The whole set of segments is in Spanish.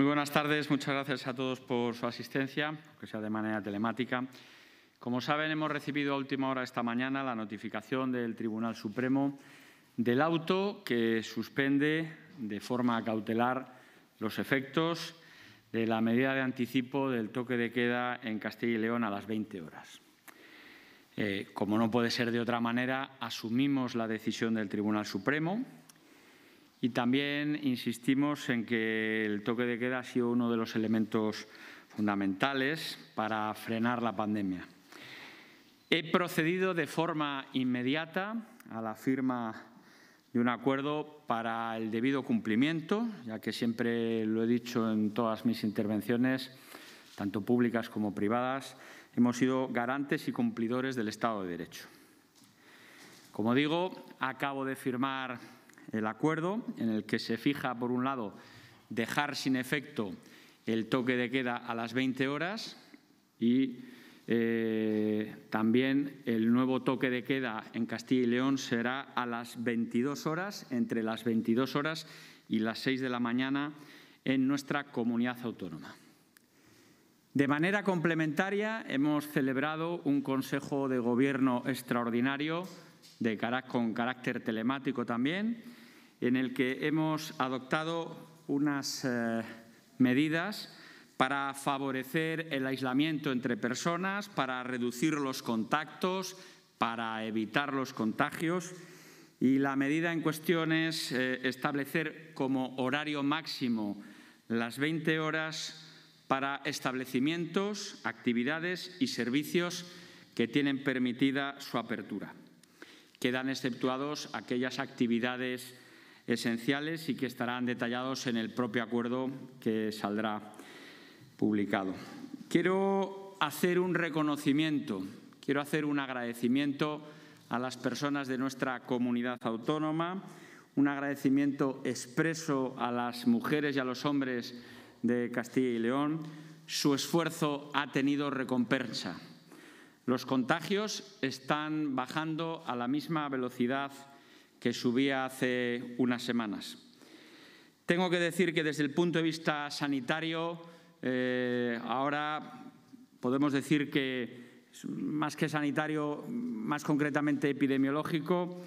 Muy buenas tardes, muchas gracias a todos por su asistencia, aunque sea de manera telemática. Como saben, hemos recibido a última hora esta mañana la notificación del Tribunal Supremo del auto que suspende de forma cautelar los efectos de la medida de anticipo del toque de queda en Castilla y León a las 20 horas. Eh, como no puede ser de otra manera, asumimos la decisión del Tribunal Supremo, y también insistimos en que el toque de queda ha sido uno de los elementos fundamentales para frenar la pandemia. He procedido de forma inmediata a la firma de un acuerdo para el debido cumplimiento, ya que siempre lo he dicho en todas mis intervenciones, tanto públicas como privadas, hemos sido garantes y cumplidores del Estado de Derecho. Como digo, acabo de firmar el acuerdo en el que se fija, por un lado, dejar sin efecto el toque de queda a las 20 horas y eh, también el nuevo toque de queda en Castilla y León será a las 22 horas, entre las 22 horas y las 6 de la mañana en nuestra comunidad autónoma. De manera complementaria, hemos celebrado un Consejo de Gobierno extraordinario de, con carácter telemático también, en el que hemos adoptado unas eh, medidas para favorecer el aislamiento entre personas, para reducir los contactos, para evitar los contagios. Y la medida en cuestión es eh, establecer como horario máximo las 20 horas para establecimientos, actividades y servicios que tienen permitida su apertura. Quedan exceptuados aquellas actividades esenciales y que estarán detallados en el propio acuerdo que saldrá publicado. Quiero hacer un reconocimiento, quiero hacer un agradecimiento a las personas de nuestra comunidad autónoma, un agradecimiento expreso a las mujeres y a los hombres de Castilla y León. Su esfuerzo ha tenido recompensa. Los contagios están bajando a la misma velocidad que subía hace unas semanas. Tengo que decir que desde el punto de vista sanitario, eh, ahora podemos decir que más que sanitario, más concretamente epidemiológico,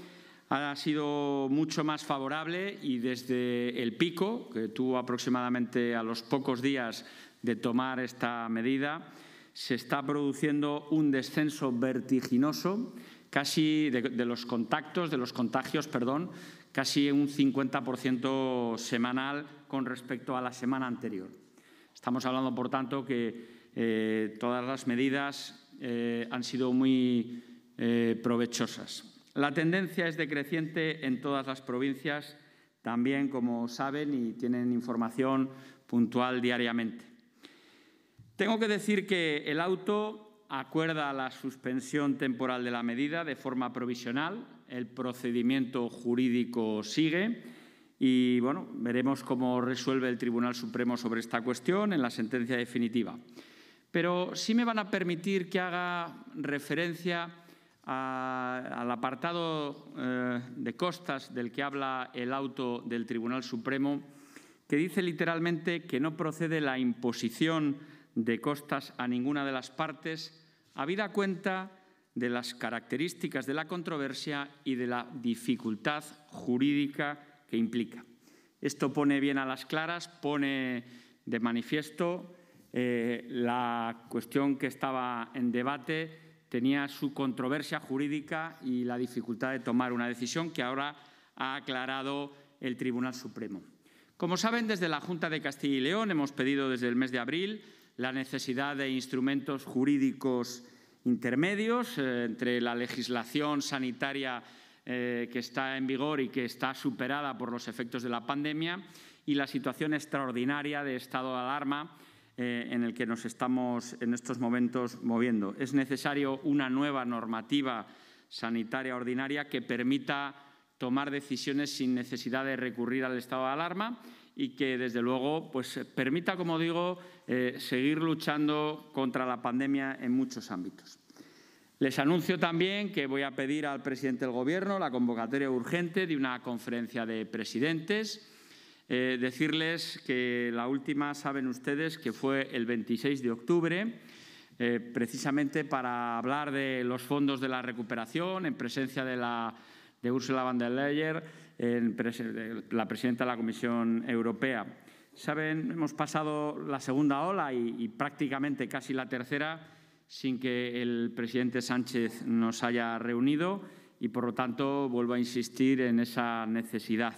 ha sido mucho más favorable y desde el pico, que tuvo aproximadamente a los pocos días de tomar esta medida, se está produciendo un descenso vertiginoso casi de, los contactos, de los contagios, perdón, casi un 50% semanal con respecto a la semana anterior. Estamos hablando, por tanto, que eh, todas las medidas eh, han sido muy eh, provechosas. La tendencia es decreciente en todas las provincias, también, como saben, y tienen información puntual diariamente. Tengo que decir que el auto acuerda la suspensión temporal de la medida de forma provisional. El procedimiento jurídico sigue y bueno, veremos cómo resuelve el Tribunal Supremo sobre esta cuestión en la sentencia definitiva. Pero sí me van a permitir que haga referencia al apartado eh, de costas del que habla el auto del Tribunal Supremo, que dice literalmente que no procede la imposición de costas a ninguna de las partes habida cuenta de las características de la controversia y de la dificultad jurídica que implica. Esto pone bien a las claras, pone de manifiesto eh, la cuestión que estaba en debate, tenía su controversia jurídica y la dificultad de tomar una decisión que ahora ha aclarado el Tribunal Supremo. Como saben, desde la Junta de Castilla y León hemos pedido desde el mes de abril la necesidad de instrumentos jurídicos intermedios eh, entre la legislación sanitaria eh, que está en vigor y que está superada por los efectos de la pandemia y la situación extraordinaria de estado de alarma eh, en el que nos estamos en estos momentos moviendo. Es necesario una nueva normativa sanitaria ordinaria que permita tomar decisiones sin necesidad de recurrir al estado de alarma y que desde luego pues, eh, permita, como digo, eh, seguir luchando contra la pandemia en muchos ámbitos. Les anuncio también que voy a pedir al presidente del Gobierno la convocatoria urgente de una conferencia de presidentes. Eh, decirles que la última, saben ustedes, que fue el 26 de octubre, precisamente para hablar de los fondos de la recuperación en presencia de la de Ursula von der Leyen, la presidenta de la Comisión Europea. Saben, hemos pasado la segunda ola y, y prácticamente casi la tercera sin que el presidente Sánchez nos haya reunido y, por lo tanto, vuelvo a insistir en esa necesidad.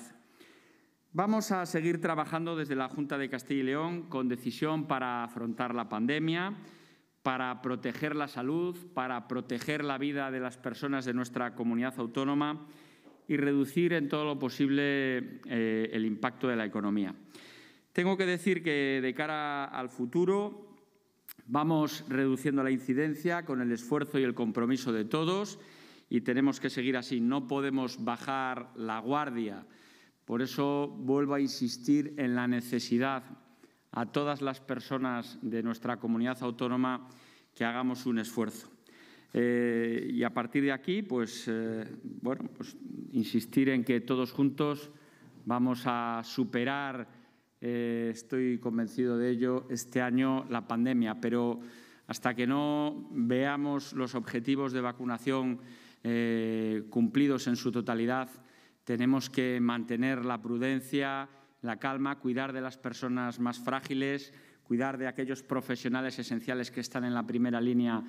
Vamos a seguir trabajando desde la Junta de Castilla y León con decisión para afrontar la pandemia para proteger la salud, para proteger la vida de las personas de nuestra comunidad autónoma y reducir en todo lo posible eh, el impacto de la economía. Tengo que decir que de cara al futuro vamos reduciendo la incidencia con el esfuerzo y el compromiso de todos y tenemos que seguir así. No podemos bajar la guardia. Por eso vuelvo a insistir en la necesidad a todas las personas de nuestra comunidad autónoma que hagamos un esfuerzo. Eh, y a partir de aquí, pues, eh, bueno, pues insistir en que todos juntos vamos a superar, eh, estoy convencido de ello, este año la pandemia. Pero hasta que no veamos los objetivos de vacunación cumplidos en su totalidad, tenemos que mantener la prudencia, la calma, cuidar de las personas más frágiles, cuidar de aquellos profesionales esenciales que están en la primera línea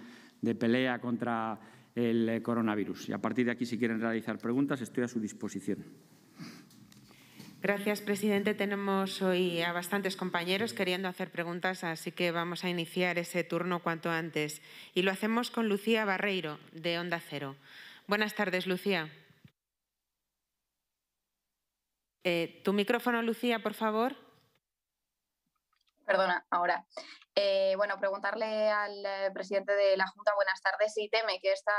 de pelea contra el eh, coronavirus. Y a partir de aquí, si quieren realizar preguntas, estoy a su disposición. Gracias, presidente. Tenemos hoy a bastantes compañeros queriendo hacer preguntas, así que vamos a iniciar ese turno cuanto antes. Y lo hacemos con Lucía Barreiro, de Onda Cero. Buenas tardes, Lucía. Eh, tu micrófono, Lucía, por favor. Perdona, ahora. Eh, bueno, preguntarle al eh, presidente de la Junta, buenas tardes, si teme que esta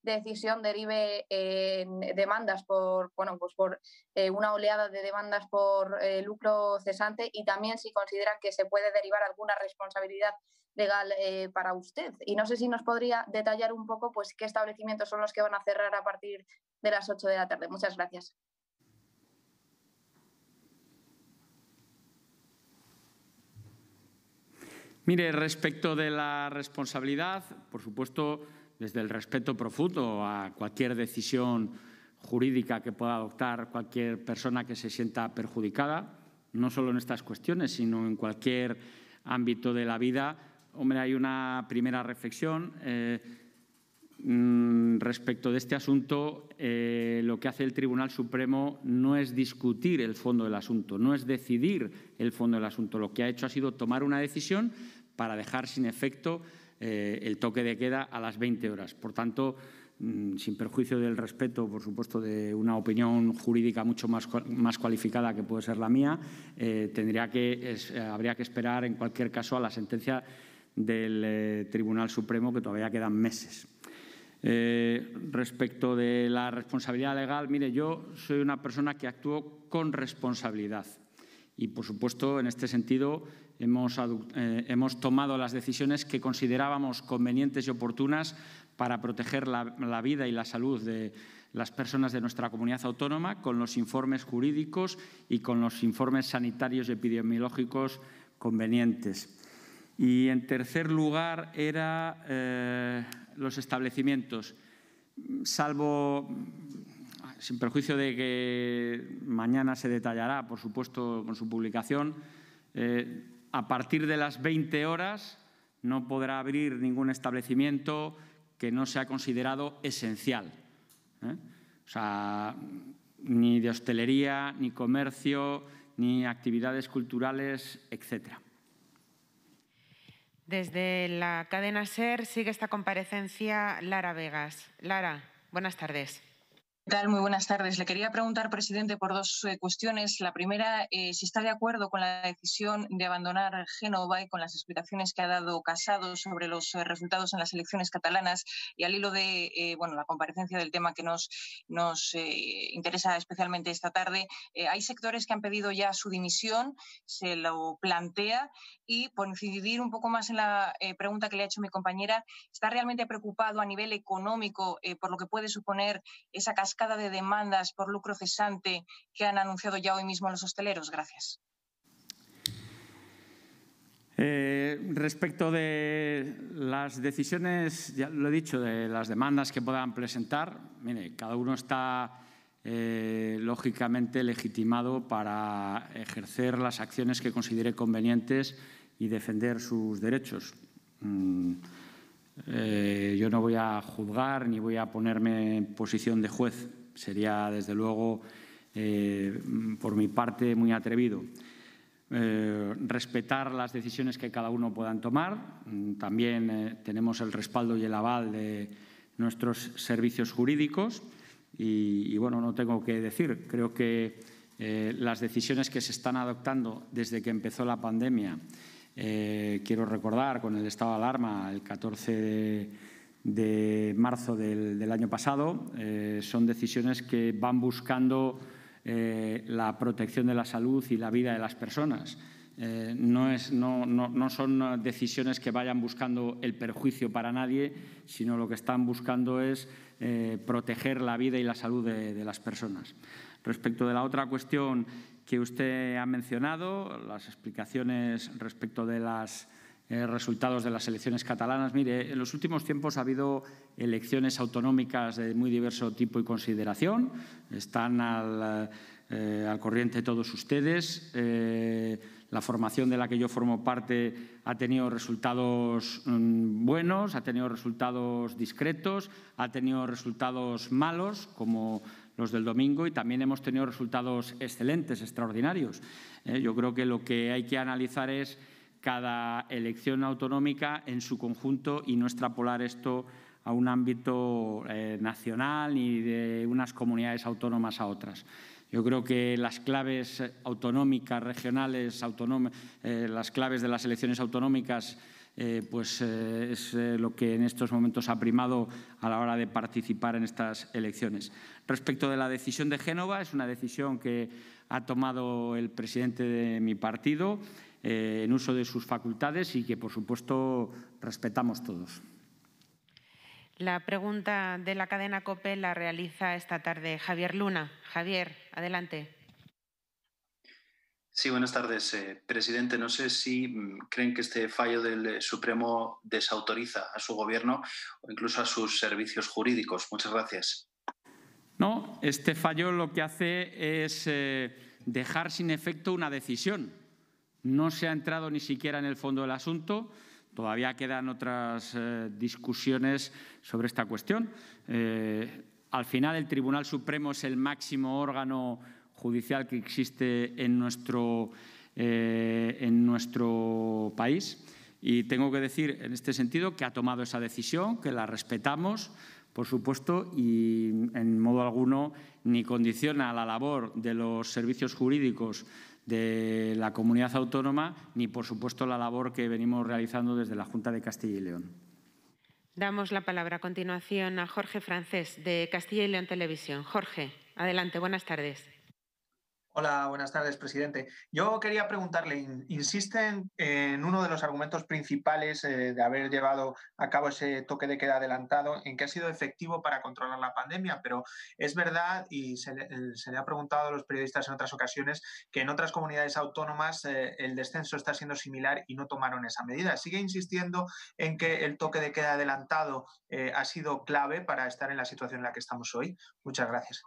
decisión derive en demandas por, bueno, pues por una oleada de demandas por lucro cesante y también si considera que se puede derivar alguna responsabilidad legal para usted. Y no sé si nos podría detallar un poco pues, qué establecimientos son los que van a cerrar a partir de las 8 de la tarde. Muchas gracias. Mire, respecto de la responsabilidad, por supuesto, desde el respeto profundo a cualquier decisión jurídica que pueda adoptar cualquier persona que se sienta perjudicada, no solo en estas cuestiones, sino en cualquier ámbito de la vida. Hombre, hay una primera reflexión. Eh, mm, respecto de este asunto, eh, lo que hace el Tribunal Supremo no es discutir el fondo del asunto, no es decidir el fondo del asunto. Lo que ha hecho ha sido tomar una decisión para dejar sin efecto eh, el toque de queda a las 20 horas. Por tanto, mm, sin perjuicio del respeto, por supuesto, de una opinión jurídica mucho más, más cualificada que puede ser la mía, eh, tendría que, eh, habría que esperar en cualquier caso a la sentencia del Tribunal Supremo, que todavía quedan meses. respecto de la responsabilidad legal, mire, yo soy una persona que actúo con responsabilidad y, por supuesto, en este sentido eh, hemos, tomado las decisiones que considerábamos convenientes y oportunas para proteger la, vida y la salud de las personas de nuestra comunidad autónoma con los informes jurídicos y con los informes sanitarios y epidemiológicos convenientes. Y en tercer lugar era eh, los establecimientos, salvo sin perjuicio de que mañana se detallará, por supuesto, con su publicación. Eh, a partir de las 20 horas no podrá abrir ningún establecimiento que no sea considerado esencial. ¿eh? O sea, ni de hostelería, ni comercio, ni actividades culturales, etc. Desde la cadena SER sigue esta comparecencia Lara Vegas. Lara, buenas tardes tal? Muy buenas tardes. Le quería preguntar, presidente, por dos eh, cuestiones. La primera, eh, si está de acuerdo con la decisión de abandonar Génova y con las explicaciones que ha dado Casado sobre los eh, resultados en las elecciones catalanas y al hilo de bueno, la comparecencia del tema que nos, nos interesa especialmente esta tarde. hay sectores que han pedido ya su dimisión, se lo plantea y por incidir un poco más en la pregunta que le ha hecho mi compañera, ¿está realmente preocupado a nivel económico por lo que puede suponer esa cascada? de demandas por lucro cesante que han anunciado ya hoy mismo los hosteleros? Gracias. Eh, respecto de las decisiones, ya lo he dicho, de las demandas que puedan presentar, mire, cada uno está eh, lógicamente legitimado para ejercer las acciones que considere convenientes y defender sus derechos. Mm, eh, yo no voy a juzgar ni voy a ponerme en posición de juez. Sería, desde luego, eh, por mi parte, muy atrevido. Eh, respetar las decisiones que cada uno puedan tomar. Mm, también tenemos el respaldo y el aval de nuestros servicios jurídicos. Y, y bueno, no tengo que decir. Creo que las decisiones que se están adoptando desde que empezó la pandemia eh, quiero recordar con el estado de alarma el 14 de, marzo del, año pasado. Eh, son decisiones que van buscando eh, la protección de la salud y la vida de las personas. no, son decisiones que vayan buscando el perjuicio para nadie, sino lo que están buscando es proteger la vida y la salud de las personas. Respecto de la otra cuestión que usted ha mencionado, las explicaciones respecto de los eh, resultados de las elecciones catalanas. Mire, en los últimos tiempos ha habido elecciones autonómicas de muy diverso tipo y consideración. Están al, eh, al corriente todos ustedes. Eh, la formación de la que yo formo parte ha tenido resultados mm, buenos, ha tenido resultados discretos, ha tenido resultados malos, como los del domingo, y también hemos tenido resultados excelentes, extraordinarios. ¿eh? yo creo que lo que hay que analizar es cada elección autonómica en su conjunto y no extrapolar esto a un ámbito eh, nacional ni de unas comunidades autónomas a otras. Yo creo que las claves autonómicas, regionales, eh, las claves de las elecciones autonómicas eh, pues eh, es eh, lo que en estos momentos ha primado a la hora de participar en estas elecciones. Respecto de la decisión de Génova, es una decisión que ha tomado el presidente de mi partido en uso de sus facultades y que, por supuesto, respetamos todos. La pregunta de la cadena COPE la realiza esta tarde Javier Luna. Javier, adelante. Sí, buenas tardes, eh, presidente. No sé si mm, creen que este fallo del eh, Supremo desautoriza a su gobierno o incluso a sus servicios jurídicos. Muchas gracias. No, este fallo lo que hace es eh, dejar sin efecto una decisión. No se ha entrado ni siquiera en el fondo del asunto. Todavía quedan otras discusiones sobre esta cuestión. al final, el Tribunal Supremo es el máximo órgano judicial que existe en nuestro, eh, en nuestro país. Y tengo que decir en este sentido que ha tomado esa decisión, que la respetamos, por supuesto, y en modo alguno ni condiciona la labor de los servicios jurídicos de la comunidad autónoma, ni por supuesto la labor que venimos realizando desde la Junta de Castilla y León. Damos la palabra a continuación a Jorge Francés de Castilla y León Televisión. Jorge, adelante, buenas tardes. Hola, buenas tardes, presidente. Yo quería preguntarle, insisten en uno de los argumentos principales eh, de haber llevado a cabo ese toque de queda adelantado, en que ha sido efectivo para controlar la pandemia, pero es verdad, y se le, eh, ha preguntado a los periodistas en otras ocasiones, que en otras comunidades autónomas eh, el descenso está siendo similar y no tomaron esa medida. ¿Sigue insistiendo en que el toque de queda adelantado ha sido clave para estar en la situación en la que estamos hoy? Muchas gracias.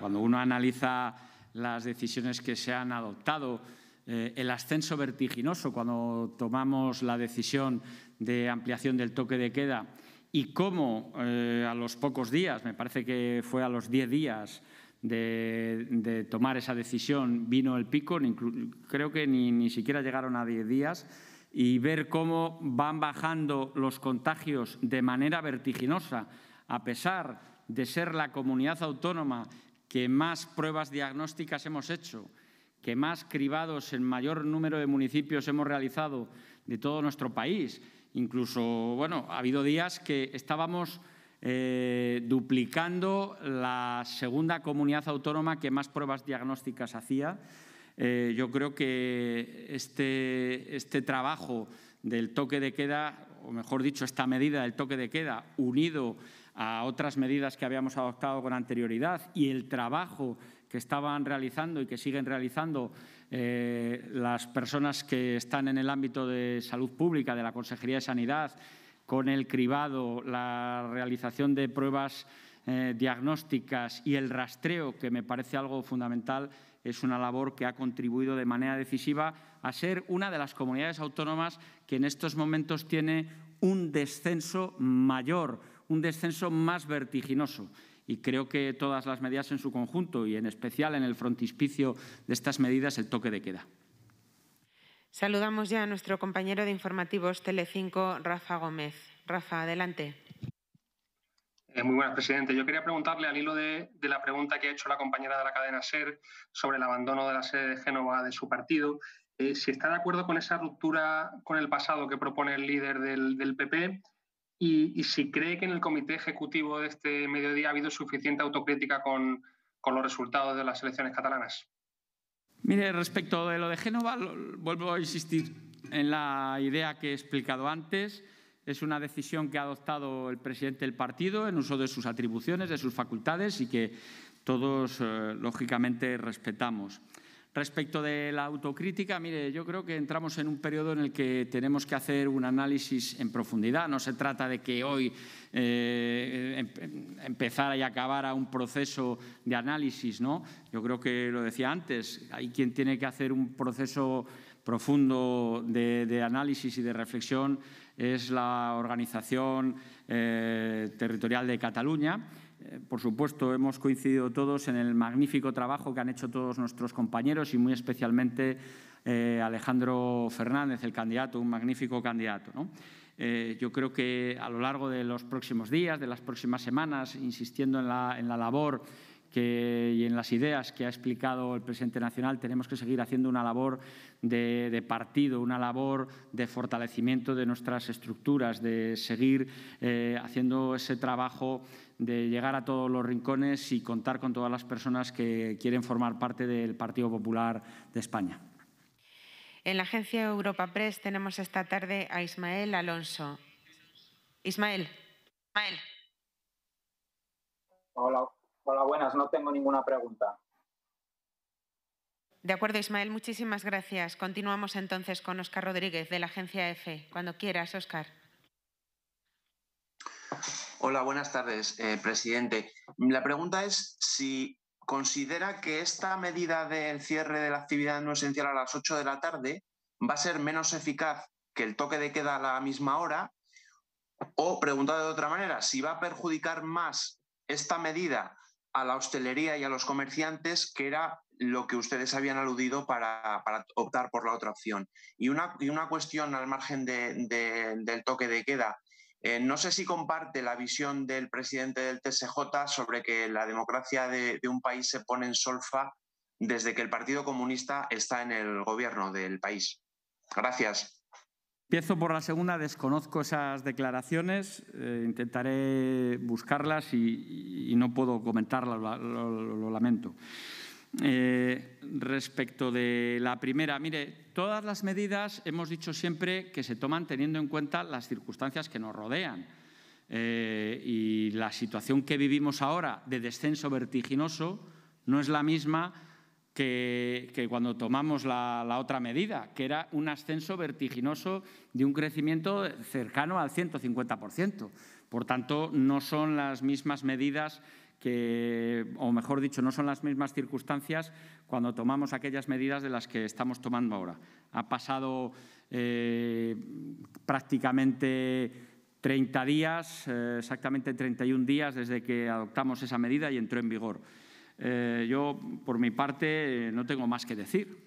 Cuando uno analiza las decisiones que se han adoptado, eh, el ascenso vertiginoso cuando tomamos la decisión de ampliación del toque de queda y cómo eh, a los pocos días, me parece que fue a los 10 días de, tomar esa decisión, vino el pico, creo que ni, siquiera llegaron a 10 días, y ver cómo van bajando los contagios de manera vertiginosa, a pesar de ser la comunidad autónoma que más pruebas diagnósticas hemos hecho, que más cribados en mayor número de municipios hemos realizado de todo nuestro país. Incluso, bueno, ha habido días que estábamos eh, duplicando la segunda comunidad autónoma que más pruebas diagnósticas hacía. Eh, yo creo que este, este trabajo del toque de queda, o mejor dicho, esta medida del toque de queda, unido a otras medidas que habíamos adoptado con anterioridad y el trabajo que estaban realizando y que siguen realizando eh, las personas que están en el ámbito de salud pública, de la Consejería de Sanidad, con el cribado, la realización de pruebas eh, diagnósticas y el rastreo, que me parece algo fundamental, es una labor que ha contribuido de manera decisiva a ser una de las comunidades autónomas que en estos momentos tiene un descenso mayor un descenso más vertiginoso. Y creo que todas las medidas en su conjunto y en especial en el frontispicio de estas medidas el toque de queda. Saludamos ya a nuestro compañero de informativos Telecinco, Rafa Gómez. Rafa, adelante. Eh, muy buenas, presidente. Yo quería preguntarle al hilo de, la pregunta que ha hecho la compañera de la cadena SER sobre el abandono de la sede de Génova de su partido, eh, si está de acuerdo con esa ruptura con el pasado que propone el líder del PP y, si cree que en el comité ejecutivo de este mediodía ha habido suficiente autocrítica con, los resultados de las elecciones catalanas. Mire, respecto de lo de Génova, vuelvo a insistir en la idea que he explicado antes. Es una decisión que ha adoptado el presidente del partido en uso de sus atribuciones, de sus facultades y que todos, eh, lógicamente, respetamos. Respecto de la autocrítica, mire, yo creo que entramos en un periodo en el que tenemos que hacer un análisis en profundidad. No se trata de que hoy eh, em, em, empezara y acabara un proceso de análisis, ¿no? Yo creo que lo decía antes, hay quien tiene que hacer un proceso profundo de análisis y de reflexión, es la organización eh, territorial de Cataluña. Eh, por supuesto, hemos coincidido todos en el magnífico trabajo que han hecho todos nuestros compañeros y muy especialmente eh, Alejandro Fernández, el candidato, un magnífico candidato. yo creo que a lo largo de los próximos días, de las próximas semanas, insistiendo en la, en la labor y en las ideas que ha explicado el presidente nacional tenemos que seguir haciendo una labor de, partido, una labor de fortalecimiento de nuestras estructuras, de seguir eh, haciendo ese trabajo de llegar a todos los rincones y contar con todas las personas que quieren formar parte del Partido Popular de España. En la agencia Europa Press tenemos esta tarde a Ismael Alonso. Ismael. Ismael. Hola, Hola, buenas, no tengo ninguna pregunta. De acuerdo, Ismael, muchísimas gracias. Continuamos entonces con Oscar Rodríguez de la agencia EFE. E. Cuando quieras, Óscar. Hola, buenas tardes, eh, presidente. La pregunta es si considera que esta medida del cierre de la actividad no esencial a las 8 de la tarde va a ser menos eficaz que el toque de queda a la misma hora o, preguntado de otra manera, si va a perjudicar más esta medida a la hostelería y a los comerciantes, que era lo que ustedes habían aludido para, optar por la otra opción. Y una, cuestión al margen del toque de queda. Eh, no sé si comparte la visión del presidente del TSJ sobre que la democracia de un país se pone en solfa desde que el Partido Comunista está en el gobierno del país. Gracias. Empiezo por la segunda, desconozco esas declaraciones, eh, intentaré buscarlas y, no puedo comentarlas, lo, lamento. Eh, respecto de la primera, mire, todas las medidas hemos dicho siempre que se toman teniendo en cuenta las circunstancias que nos rodean. Eh, y la situación que vivimos ahora de descenso vertiginoso no es la misma que, cuando tomamos la, otra medida, que era un ascenso vertiginoso de un crecimiento cercano al 150%. Por tanto, no son las mismas medidas o mejor dicho, no son las mismas circunstancias cuando tomamos aquellas medidas de las que estamos tomando ahora. Ha pasado eh, prácticamente 30 días, eh, exactamente 31 días desde que adoptamos esa medida y entró en vigor. Eh, yo, por mi parte, eh, no tengo más que decir.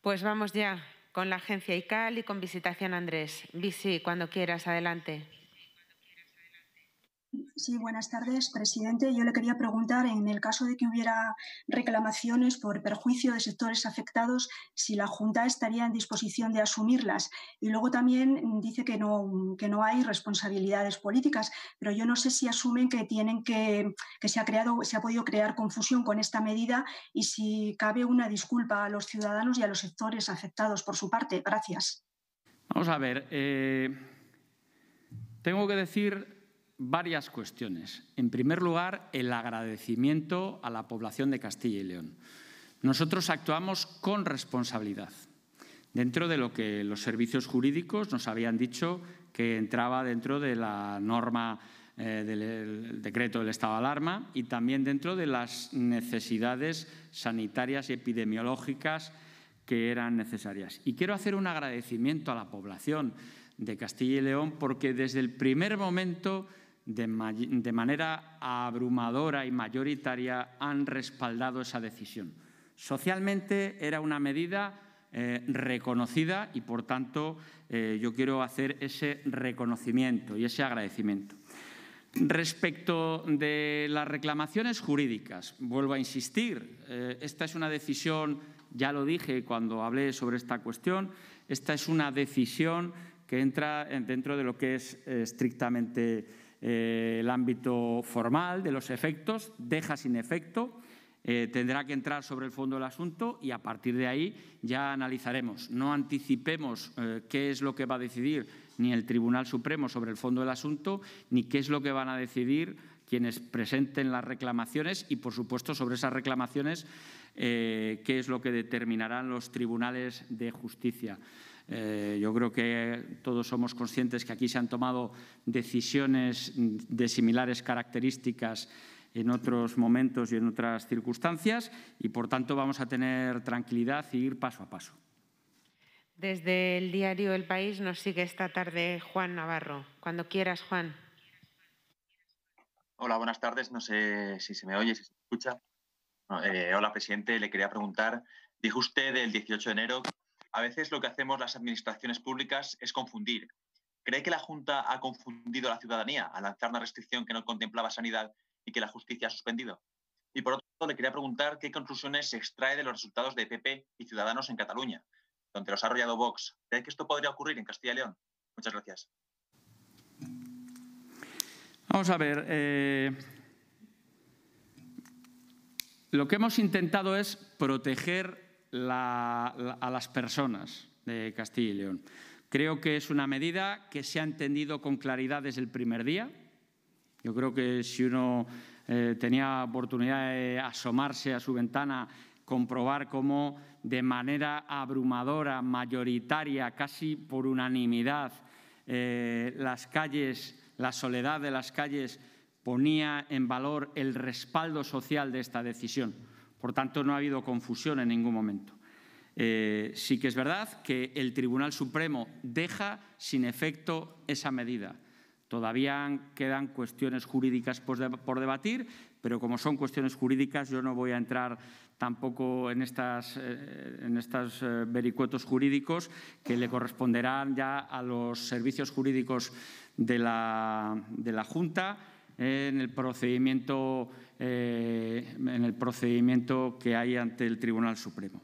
Pues vamos ya con la agencia ICAL y con Visitación Andrés. Visi, cuando quieras, adelante. Sí, buenas tardes, presidente. Yo le quería preguntar, en el caso de que hubiera reclamaciones por perjuicio de sectores afectados, si la Junta estaría en disposición de asumirlas. Y luego también dice que no, no hay responsabilidades políticas, pero yo no sé si asumen que tienen que, que se ha creado, se ha podido crear confusión con esta medida y si cabe una disculpa a los ciudadanos y a los sectores afectados por su parte. Gracias. Vamos a ver. Eh, tengo que decir varias cuestiones. En primer lugar, el agradecimiento a la población de Castilla y León. Nosotros actuamos con responsabilidad, dentro de lo que los servicios jurídicos nos habían dicho que entraba dentro de la norma eh, del decreto del estado de alarma y también dentro de las necesidades sanitarias y epidemiológicas que eran necesarias. Y quiero hacer un agradecimiento a la población de Castilla y León porque desde el primer momento de, manera abrumadora y mayoritaria han respaldado esa decisión. Socialmente era una medida eh, reconocida y, por tanto, eh, yo quiero hacer ese reconocimiento y ese agradecimiento. Respecto de las reclamaciones jurídicas, vuelvo a insistir, eh, esta es una decisión, ya lo dije cuando hablé sobre esta cuestión, esta es una decisión que entra dentro de lo que es estrictamente eh, el ámbito formal de los efectos, deja sin efecto, eh, tendrá que entrar sobre el fondo del asunto y a partir de ahí ya analizaremos. No anticipemos eh, qué es lo que va a decidir ni el Tribunal Supremo sobre el fondo del asunto, ni qué es lo que van a decidir quienes presenten las reclamaciones y, por supuesto, sobre esas reclamaciones, qué es lo que determinarán los tribunales de justicia. Eh, yo creo que todos somos conscientes que aquí se han tomado decisiones mm, de similares características en otros momentos y en otras circunstancias y, por tanto, vamos a tener tranquilidad y ir paso a paso. Desde el diario El País nos sigue esta tarde Juan Navarro. Cuando quieras, Juan. Hola, buenas tardes. No sé si se me oye, si se escucha. Eh, hola, presidente. Le quería preguntar, dijo usted el 18 de enero a veces lo que hacemos las administraciones públicas es confundir. ¿Cree que la Junta ha confundido a la ciudadanía al lanzar una restricción que no contemplaba sanidad y que la justicia ha suspendido? Y por otro lado, le quería preguntar qué conclusiones se extrae de los resultados de PP y Ciudadanos en Cataluña, donde los ha arrollado Vox. ¿Cree que esto podría ocurrir en Castilla y León? Muchas gracias. Vamos a ver. Eh, lo que hemos intentado es proteger a las personas de Castilla y León. Creo que es una medida que se ha entendido con claridad desde el primer día. Yo creo que si uno eh, tenía oportunidad de asomarse a su ventana, comprobar cómo de manera abrumadora, mayoritaria, casi por unanimidad, eh, las calles, la soledad de las calles ponía en valor el respaldo social de esta decisión por tanto, no ha habido confusión en ningún momento. Eh, sí que es verdad que el Tribunal Supremo deja sin efecto esa medida. Todavía quedan cuestiones jurídicas por debatir, pero como son cuestiones jurídicas yo no voy a entrar tampoco en estos estas, eh, eh, vericuetos jurídicos que le corresponderán ya a los servicios jurídicos de la, de la Junta en el procedimiento, eh, en el procedimiento que hay ante el Tribunal Supremo.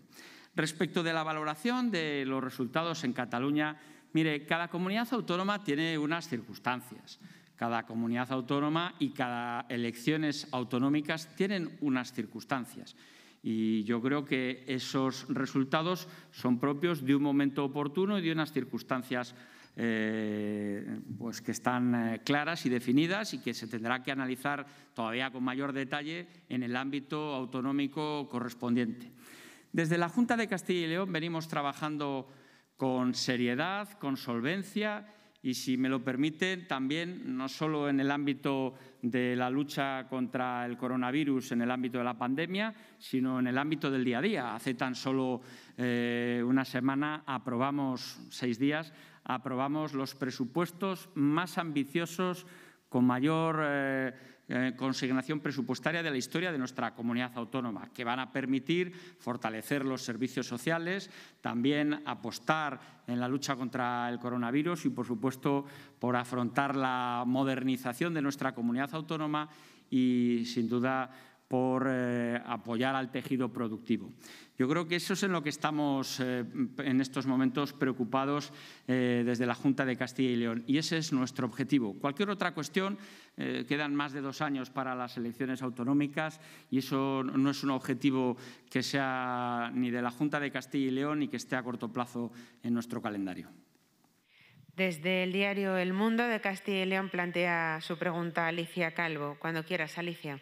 Respecto de la valoración de los resultados en Cataluña, mire, cada comunidad autónoma tiene unas circunstancias. Cada comunidad autónoma y cada elecciones autonómicas tienen unas circunstancias. Y yo creo que esos resultados son propios de un momento oportuno y de unas circunstancias eh, pues que están eh, claras y definidas y que se tendrá que analizar todavía con mayor detalle en el ámbito autonómico correspondiente. Desde la Junta de Castilla y León venimos trabajando con seriedad, con solvencia y, si me lo permiten, también no solo en el ámbito de la lucha contra el coronavirus, en el ámbito de la pandemia, sino en el ámbito del día a día. Hace tan solo eh, una semana aprobamos seis días aprobamos los presupuestos más ambiciosos con mayor eh, eh, consignación presupuestaria de la historia de nuestra comunidad autónoma, que van a permitir fortalecer los servicios sociales, también apostar en la lucha contra el coronavirus y, por supuesto, por afrontar la modernización de nuestra comunidad autónoma y, sin duda, por eh, apoyar al tejido productivo. Yo creo que eso es en lo que estamos eh, en estos momentos preocupados eh, desde la Junta de Castilla y León y ese es nuestro objetivo. Cualquier otra cuestión, quedan más de dos años para las elecciones autonómicas y eso no es un objetivo que sea ni de la Junta de Castilla y León ni que esté a corto plazo en nuestro calendario. Desde el diario El Mundo de Castilla y León plantea su pregunta Alicia Calvo. Cuando quieras, Alicia.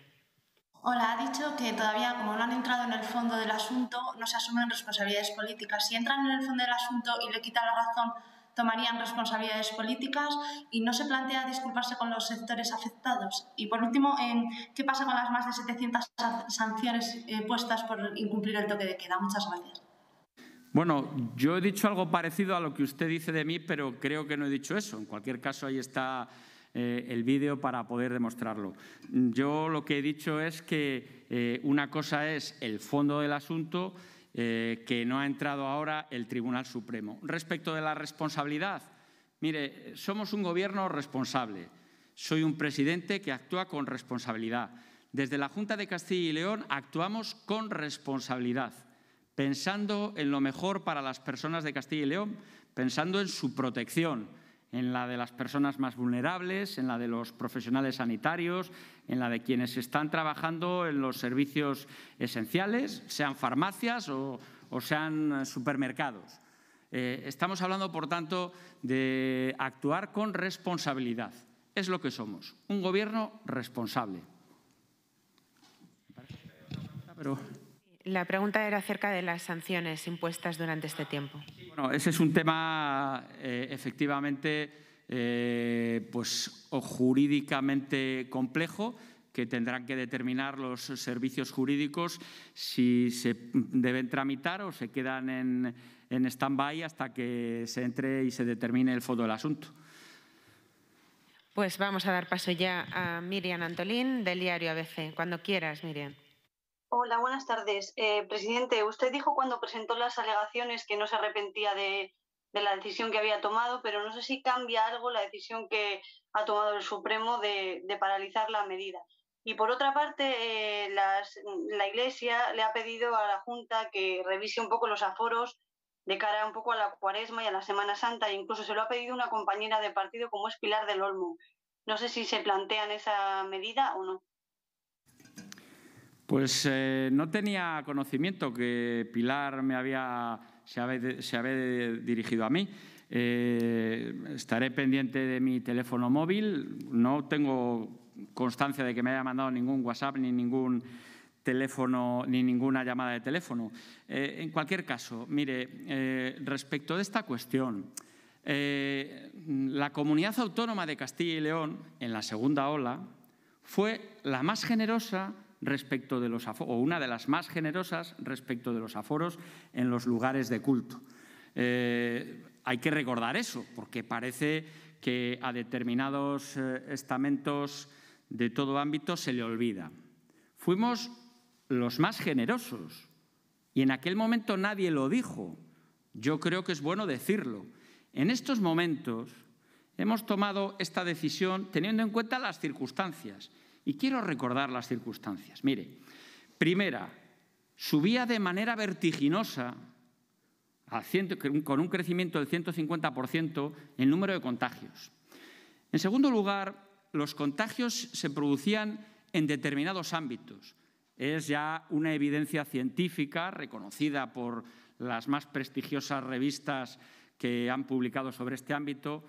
Hola, ha dicho que todavía, como no han entrado en el fondo del asunto, no se asumen responsabilidades políticas. Si entran en el fondo del asunto y le quitan la razón, tomarían responsabilidades políticas y no se plantea disculparse con los sectores afectados. Y por último, ¿qué pasa con las más de 700 sanciones eh, puestas por incumplir el toque de queda? Muchas gracias. Bueno, yo he dicho algo parecido a lo que usted dice de mí, pero creo que no he dicho eso. En cualquier caso, ahí está eh, el vídeo para poder demostrarlo. Yo lo que he dicho es que eh, una cosa es el fondo del asunto, eh, que no ha entrado ahora el Tribunal Supremo. Respecto de la responsabilidad, mire, somos un gobierno responsable. Soy un presidente que actúa con responsabilidad. Desde la Junta de Castilla y León actuamos con responsabilidad, pensando en lo mejor para las personas de Castilla y León, pensando en su protección en la de las personas más vulnerables, en la de los profesionales sanitarios, en la de quienes están trabajando en los servicios esenciales, sean farmacias o, sean eh, supermercados. Eh, estamos hablando, por tanto, de actuar con responsabilidad. Es lo que somos, un gobierno responsable. La pregunta era acerca de las sanciones impuestas durante este tiempo ese es un tema eh, efectivamente eh, pues, jurídicamente complejo que tendrán que determinar los servicios jurídicos si se deben tramitar o se quedan en, en stand-by hasta que se entre y se determine el fondo del asunto. Pues vamos a dar paso ya a Miriam Antolín del diario ABC. Cuando quieras, Miriam. Hola, buenas tardes. Eh, presidente, usted dijo cuando presentó las alegaciones que no se arrepentía de, la decisión que había tomado, pero no sé si cambia algo la decisión que ha tomado el Supremo de, paralizar la medida. Y por otra parte, eh, la Iglesia le ha pedido a la Junta que revise un poco los aforos de cara un poco a la Cuaresma y a la Semana Santa, e incluso se lo ha pedido una compañera de partido como es Pilar del Olmo. No sé si se plantean esa medida o no. Pues eh, no tenía conocimiento que Pilar me había, se, había, dirigido a mí. Eh, estaré pendiente de mi teléfono móvil. No tengo constancia de que me haya mandado ningún WhatsApp ni ningún teléfono ni ninguna llamada de teléfono. Eh, en cualquier caso, mire, respecto de esta cuestión, la comunidad autónoma de Castilla y León en la segunda ola fue la más generosa respecto de los aforos, o una de las más generosas respecto de los aforos en los lugares de culto. Eh, hay que recordar eso, porque parece que a determinados eh, estamentos de todo ámbito se le olvida. Fuimos los más generosos y en aquel momento nadie lo dijo. Yo creo que es bueno decirlo. En estos momentos hemos tomado esta decisión teniendo en cuenta las circunstancias y quiero recordar las circunstancias. Mire, primera, subía de manera vertiginosa con un crecimiento del 150% el número de contagios. En segundo lugar, los contagios se producían en determinados ámbitos. Es ya una evidencia científica reconocida por las más prestigiosas revistas que han publicado sobre este ámbito,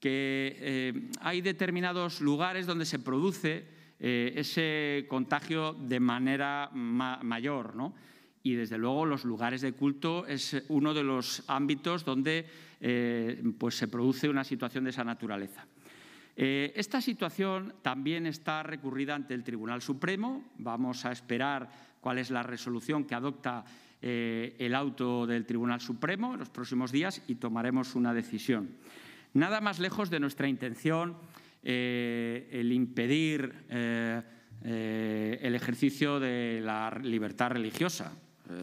que eh, hay determinados lugares donde se produce eh, ese contagio de manera mayor. Y desde luego los lugares de culto es uno de los ámbitos donde eh, pues se produce una situación de esa naturaleza. Eh, esta situación también está recurrida ante el Tribunal Supremo. Vamos a esperar cuál es la resolución que adopta el auto del Tribunal Supremo en los próximos días y tomaremos una decisión. Nada más lejos de nuestra intención eh, el impedir eh, eh, el ejercicio de la libertad religiosa.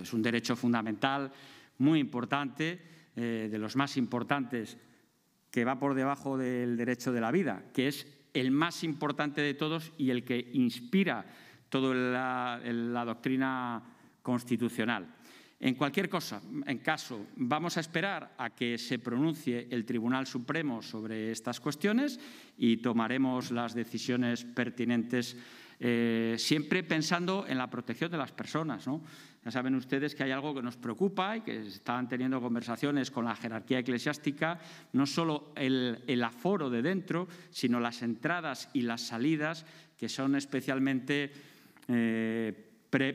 Es un derecho fundamental muy importante, de los más importantes, que va por debajo del derecho de la vida, que es el más importante de todos y el que inspira toda la doctrina constitucional. En cualquier cosa, en caso, vamos a esperar a que se pronuncie el Tribunal Supremo sobre estas cuestiones y tomaremos las decisiones pertinentes, eh, siempre pensando en la protección de las personas. Ya saben ustedes que hay algo que nos preocupa y que están teniendo conversaciones con la jerarquía eclesiástica, no solo el, aforo de dentro, sino las entradas y las salidas, que son especialmente... Eh,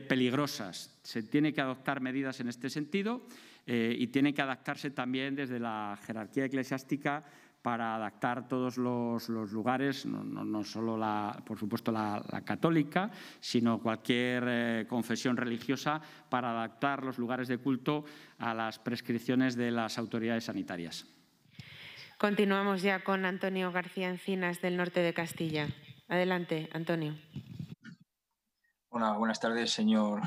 peligrosas. Se tiene que adoptar medidas en este sentido eh, y tiene que adaptarse también desde la jerarquía eclesiástica para adaptar todos los, lugares, no, solo la, por supuesto la, católica, sino cualquier eh, confesión religiosa, para adaptar los lugares de culto a las prescripciones de las autoridades sanitarias. Continuamos ya con Antonio García Encinas del norte de Castilla. Adelante, Antonio buenas tardes, señor,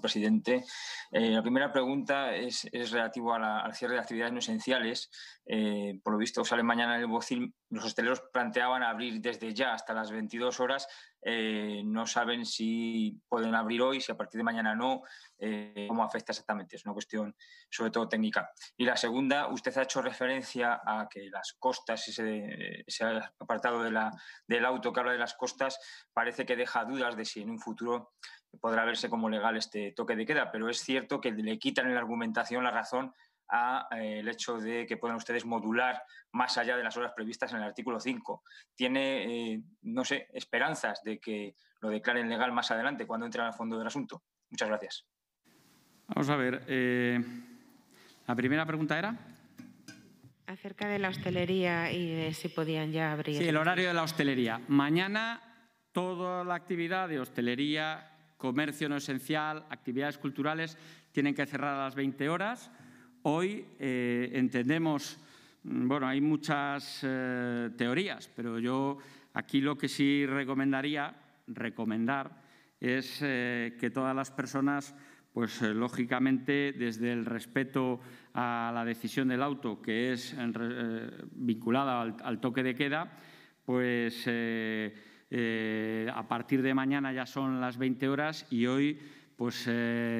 presidente. Eh, la primera pregunta es, relativa al cierre de actividades no esenciales. Eh, por lo visto, sale mañana el Bocil. Los hosteleros planteaban abrir desde ya hasta las 22 horas eh, no saben si pueden abrir hoy, si a partir de mañana no, eh, cómo afecta exactamente. Es una cuestión sobre todo técnica. Y la segunda, usted ha hecho referencia a que las costas, ese, apartado del auto que habla de las costas, parece que deja dudas de si en un futuro podrá verse como legal este toque de queda, pero es cierto que le quitan en la argumentación la razón a eh, el hecho de que puedan ustedes modular más allá de las horas previstas en el artículo 5. ¿Tiene, eh, no sé, esperanzas de que lo declaren legal más adelante cuando entren al fondo del asunto? Muchas gracias. Vamos a ver. Eh, la primera pregunta era. Acerca de la hostelería y de si podían ya abrir. Sí, el horario de la hostelería. Mañana toda la actividad de hostelería, comercio no esencial, actividades culturales tienen que cerrar a las 20 horas. Hoy eh, entendemos, mm, bueno, hay muchas eh, teorías, pero yo aquí lo que sí recomendaría, recomendar, es eh, que todas las personas, pues lógicamente desde el respeto a la decisión del auto, que es vinculada al, al, toque de queda, pues a partir de mañana ya son las 20 horas y hoy, pues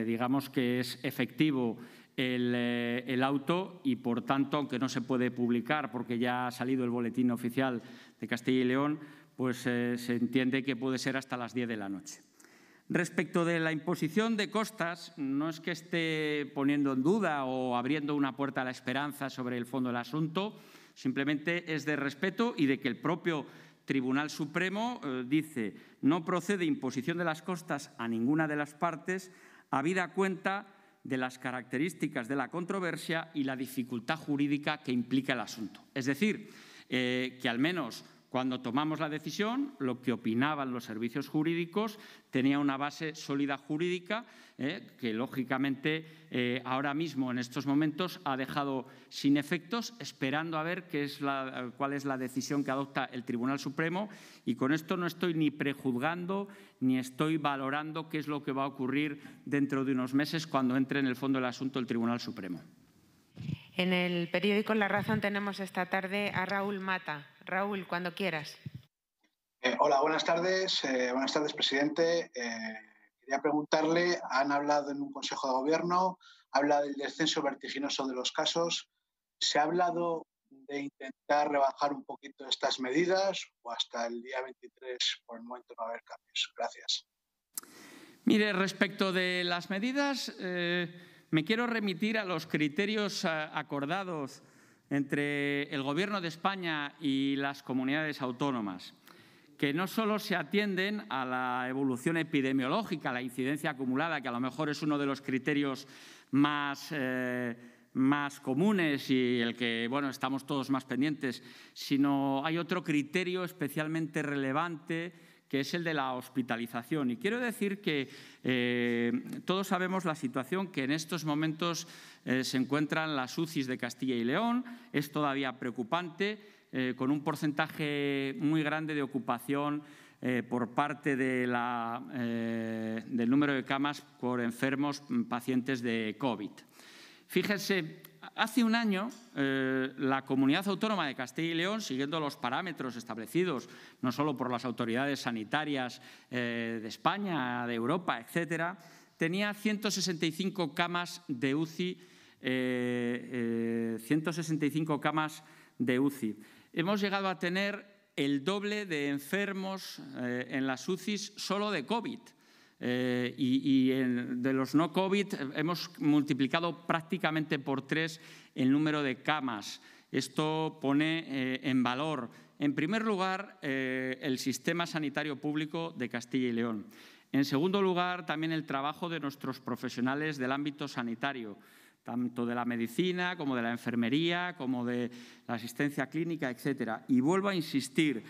digamos que es efectivo eh, el, auto y, por tanto, aunque no se puede publicar porque ya ha salido el boletín oficial de Castilla y León, pues eh, se entiende que puede ser hasta las 10 de la noche. Respecto de la imposición de costas, no es que esté poniendo en duda o abriendo una puerta a la esperanza sobre el fondo del asunto, simplemente es de respeto y de que el propio Tribunal Supremo eh, dice no procede imposición de las costas a ninguna de las partes, habida cuenta de las características de la controversia y la dificultad jurídica que implica el asunto. Es decir, eh, que al menos cuando tomamos la decisión, lo que opinaban los servicios jurídicos tenía una base sólida jurídica eh, que, lógicamente, eh, ahora mismo, en estos momentos, ha dejado sin efectos, esperando a ver qué es cuál es la decisión que adopta el Tribunal Supremo. Y con esto no estoy ni prejuzgando ni estoy valorando qué es lo que va a ocurrir dentro de unos meses cuando entre en el fondo del asunto el Tribunal Supremo. En el periódico La Razón tenemos esta tarde a Raúl Mata, Raúl, cuando quieras. Eh, hola, buenas tardes. Eh, buenas tardes, presidente. Eh, quería preguntarle, han hablado en un Consejo de Gobierno, habla del descenso vertiginoso de los casos. ¿Se ha hablado de intentar rebajar un poquito estas medidas o hasta el día 23 por el momento no va a haber cambios? Gracias. Mire, respecto de las medidas, me quiero remitir a los criterios acordados entre el Gobierno de España y las comunidades autónomas, que no solo se atienden a la evolución epidemiológica, la incidencia acumulada, que a lo mejor es uno de los criterios más... Eh, más comunes y el que bueno, estamos todos más pendientes, sino hay otro criterio especialmente relevante que es el de la hospitalización. Y quiero decir que eh, todos sabemos la situación que en estos momentos eh, se encuentran las UCIs de Castilla y León. Es todavía preocupante, eh, con un porcentaje muy grande de ocupación por parte de la, del número de camas por enfermos mm, pacientes de COVID. Fíjense, Hace un año, eh, la comunidad autónoma de Castilla y León, siguiendo los parámetros establecidos no solo por las autoridades sanitarias eh, de España, de Europa, etcétera, tenía 165 camas de UCI, eh, 165 camas de UCI. Hemos llegado a tener el doble de enfermos en las UCIs solo de COVID. Eh, y, de los no COVID eh, hemos multiplicado prácticamente por tres el número de camas. Esto pone eh, en valor, en primer lugar, el sistema sanitario público de Castilla y León. En segundo lugar, también el trabajo de nuestros profesionales del ámbito sanitario, tanto de la medicina como de la enfermería, como de la asistencia clínica, etcétera. Y vuelvo a insistir,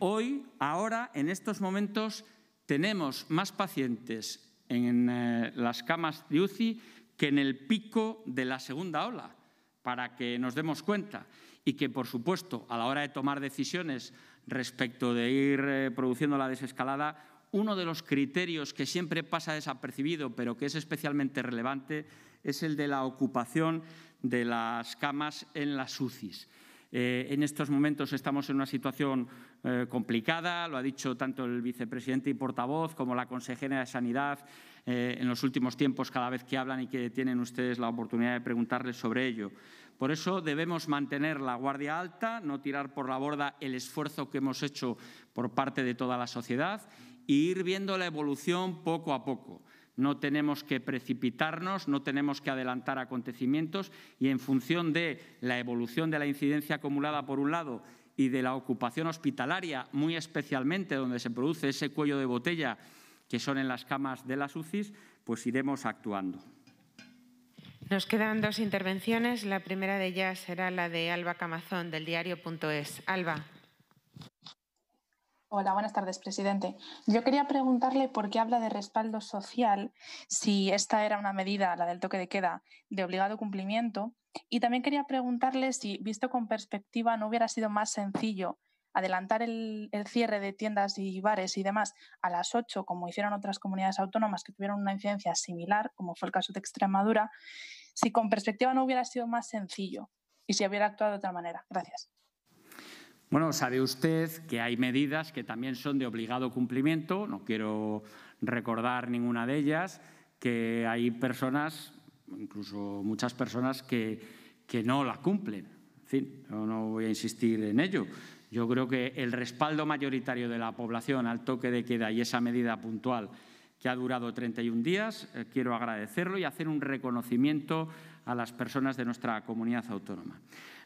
hoy, ahora, en estos momentos, tenemos más pacientes en eh, las camas de UCI que en el pico de la segunda ola, para que nos demos cuenta. Y que, por supuesto, a la hora de tomar decisiones respecto de ir eh, produciendo la desescalada, uno de los criterios que siempre pasa desapercibido, pero que es especialmente relevante, es el de la ocupación de las camas en las UCIs. Eh, en estos momentos estamos en una situación eh, complicada, lo ha dicho tanto el vicepresidente y portavoz como la consejera de Sanidad eh, en los últimos tiempos cada vez que hablan y que tienen ustedes la oportunidad de preguntarles sobre ello. Por eso debemos mantener la guardia alta, no tirar por la borda el esfuerzo que hemos hecho por parte de toda la sociedad e ir viendo la evolución poco a poco no tenemos que precipitarnos, no tenemos que adelantar acontecimientos y en función de la evolución de la incidencia acumulada por un lado y de la ocupación hospitalaria, muy especialmente donde se produce ese cuello de botella que son en las camas de las UCIs, pues iremos actuando. Nos quedan dos intervenciones. La primera de ellas será la de Alba Camazón del diario.es. Alba. Hola, buenas tardes, presidente. Yo quería preguntarle por qué habla de respaldo social, si esta era una medida, la del toque de queda, de obligado cumplimiento. Y también quería preguntarle si, visto con perspectiva, no hubiera sido más sencillo adelantar el, cierre de tiendas y bares y demás a las ocho, como hicieron otras comunidades autónomas que tuvieron una incidencia similar, como fue el caso de Extremadura, si con perspectiva no hubiera sido más sencillo y si hubiera actuado de otra manera. Gracias. Bueno, sabe usted que hay medidas que también son de obligado cumplimiento, no quiero recordar ninguna de ellas, que hay personas, incluso muchas personas, que, no la cumplen. En fin, no voy a insistir en ello. Yo creo que el respaldo mayoritario de la población al toque de queda y esa medida puntual que ha durado 31 días. Eh, quiero agradecerlo y hacer un reconocimiento a las personas de nuestra comunidad autónoma.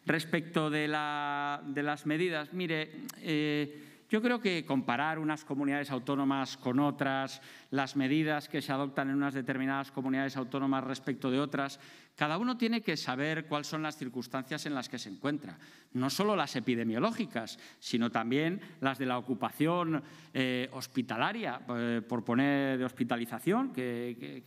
Respecto de, las medidas, mire, eh, yo creo que comparar unas comunidades autónomas con otras, las medidas que se adoptan en unas determinadas comunidades autónomas respecto de otras, cada uno tiene que saber cuáles son las circunstancias en las que se encuentra, no solo las epidemiológicas, sino también las de la ocupación eh, hospitalaria, eh, por poner de hospitalización, que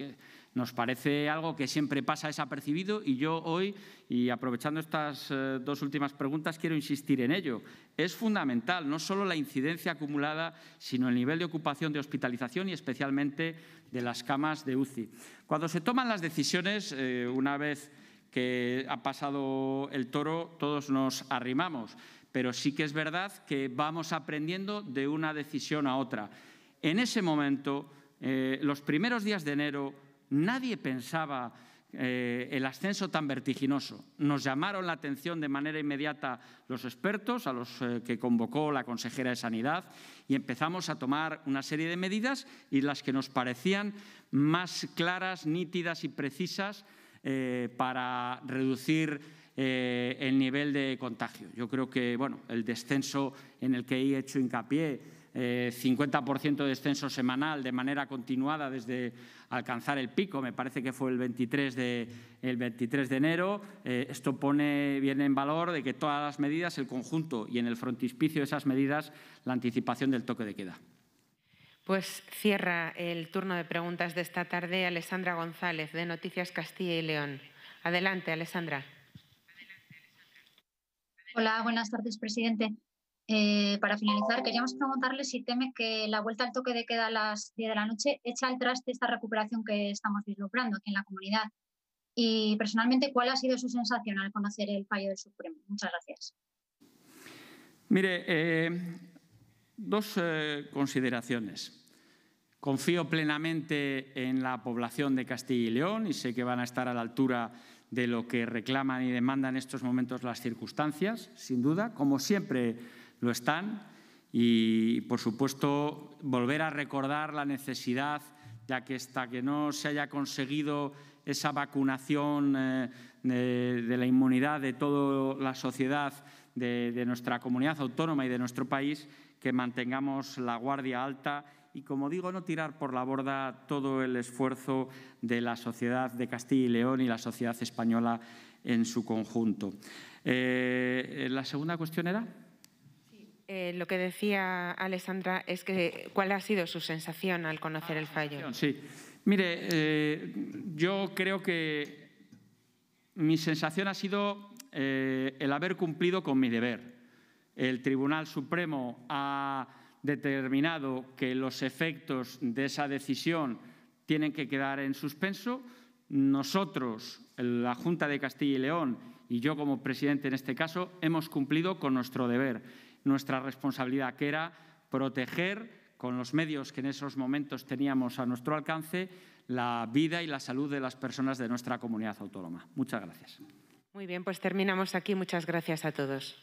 nos parece algo que siempre pasa desapercibido y yo hoy, y aprovechando estas eh, dos últimas preguntas, quiero insistir en ello. Es fundamental no solo la incidencia acumulada, sino el nivel de ocupación de hospitalización y especialmente de las camas de UCI. Cuando se toman las decisiones, eh, una vez que ha pasado el toro, todos nos arrimamos, pero sí que es verdad que vamos aprendiendo de una decisión a otra. En ese momento, eh, los primeros días de enero, Nadie pensaba eh, el ascenso tan vertiginoso. Nos llamaron la atención de manera inmediata los expertos, a los eh, que convocó la consejera de Sanidad, y empezamos a tomar una serie de medidas y las que nos parecían más claras, nítidas y precisas eh, para reducir el nivel de contagio. Yo creo que el descenso en el que he hecho hincapié 50% eh, de descenso semanal de manera continuada desde alcanzar el pico, me parece que fue el 23 de, el 23 de enero. Eh, esto pone bien en valor de que todas las medidas, el conjunto y en el frontispicio de esas medidas, la anticipación del toque de queda. Pues cierra el turno de preguntas de esta tarde Alessandra González, de Noticias Castilla y León. Adelante, Alessandra. Hola, buenas tardes, presidente. Eh, para finalizar, queríamos preguntarle si teme que la vuelta al toque de queda a las 10 de la noche echa al traste esta recuperación que estamos vislumbrando aquí en la comunidad. Y personalmente, ¿cuál ha sido su sensación al conocer el fallo del Supremo? Muchas gracias. Mire, eh, dos eh, consideraciones. Confío plenamente en la población de Castilla y León y sé que van a estar a la altura de lo que reclaman y demandan en estos momentos las circunstancias, sin duda. Como siempre, lo están. Y, por supuesto, volver a recordar la necesidad ya que hasta que no se haya conseguido esa vacunación eh, de, la inmunidad de toda la sociedad, de, nuestra comunidad autónoma y de nuestro país, que mantengamos la guardia alta y, como digo, no tirar por la borda todo el esfuerzo de la sociedad de Castilla y León y la sociedad española en su conjunto. Eh, eh, la segunda cuestión era. Eh, lo que decía Alessandra es que cuál ha sido su sensación al conocer el fallo. Ah, sí, mire, eh, yo creo que mi sensación ha sido eh, el haber cumplido con mi deber. El Tribunal Supremo ha determinado que los efectos de esa decisión tienen que quedar en suspenso. Nosotros, la Junta de Castilla y León y yo como presidente en este caso, hemos cumplido con nuestro deber nuestra responsabilidad, que era proteger con los medios que en esos momentos teníamos a nuestro alcance la vida y la salud de las personas de nuestra comunidad autónoma. Muchas gracias. Muy bien, pues terminamos aquí. Muchas gracias a todos.